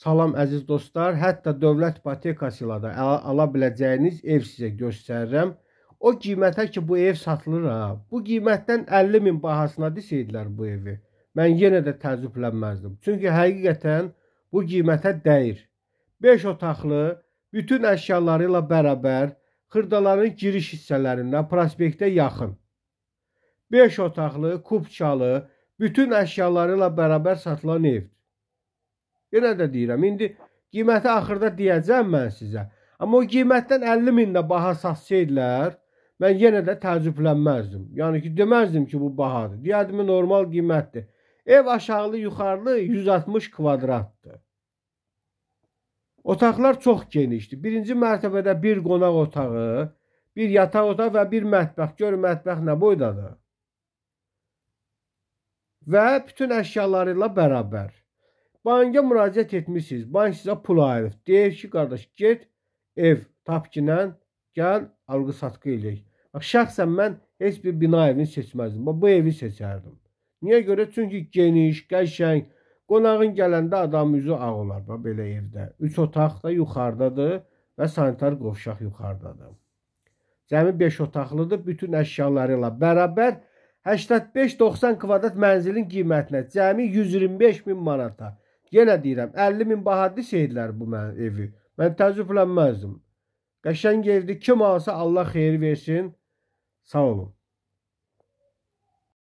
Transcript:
Salam əziz dostlar, hətta dövlət ipotekası ilə də ala biləcəyiniz ev sizə göstərirəm. O qiymətə ki bu ev satılır ha, bu qiymətdən 50 min bahasına desəydilər bu evi, mən yenə də təəccüblənməzdim. Çünki həqiqətən bu qiymətə dəyir. 5 otaqlı, bütün əşyaları ilə bərabər xırdaların giriş hissələrindən prospektə yaxın. 5 otaqlı, kubçalı, bütün əşyaları ilə bərabər satılan evdir. Yenə də deyirəm, indi qiyməti axırda deyəcəm mən sizə. Amma o qiymətdən 50 min də baha satsaydılar, mən yenə də təəccüblənməzdim. Yəni ki, deməzdim ki, bu bahadır. Deyərdim, normal qiymətdir. Ev aşağılı, yuxarılı 160 kvadratdır. Otaqlar çox genişdir. Birinci mərtəbədə bir qonaq otağı, bir yataq otağı və bir mətbəx. Gör, mətbəx nə boydadır. Və bütün əşyaları ilə bərabər. Banka müraciət etmişsiniz. Bank sizə pul ayırıb. Deyir ki, qardaş, get ev tapkinə gəl alğı satqı eləyək. Bax, şəxsən mən heç bir bina evini seçməzdim. Bax, bu evi seçərdim. Niyə görə? Çünki geniş, qəşəng, qonağın gələndə adam üzü ağ olar bax, belə evdə. 3 otaq da yuxarıdadır və sanitar qovşaq yuxarıdadır. Cəmi 5 otaqlıdır, bütün əşyaları ilə bərabər 85-90 kvadrat mənzilin qiymətinə, cəmi 125 min manata. Yenə deyirəm 50 min bahadlı seydilər bu mənim evi. Mən təəccüblənməzdim. Qəşəng evdir. Kim alsa Allah xeyir versin. Sağ olun.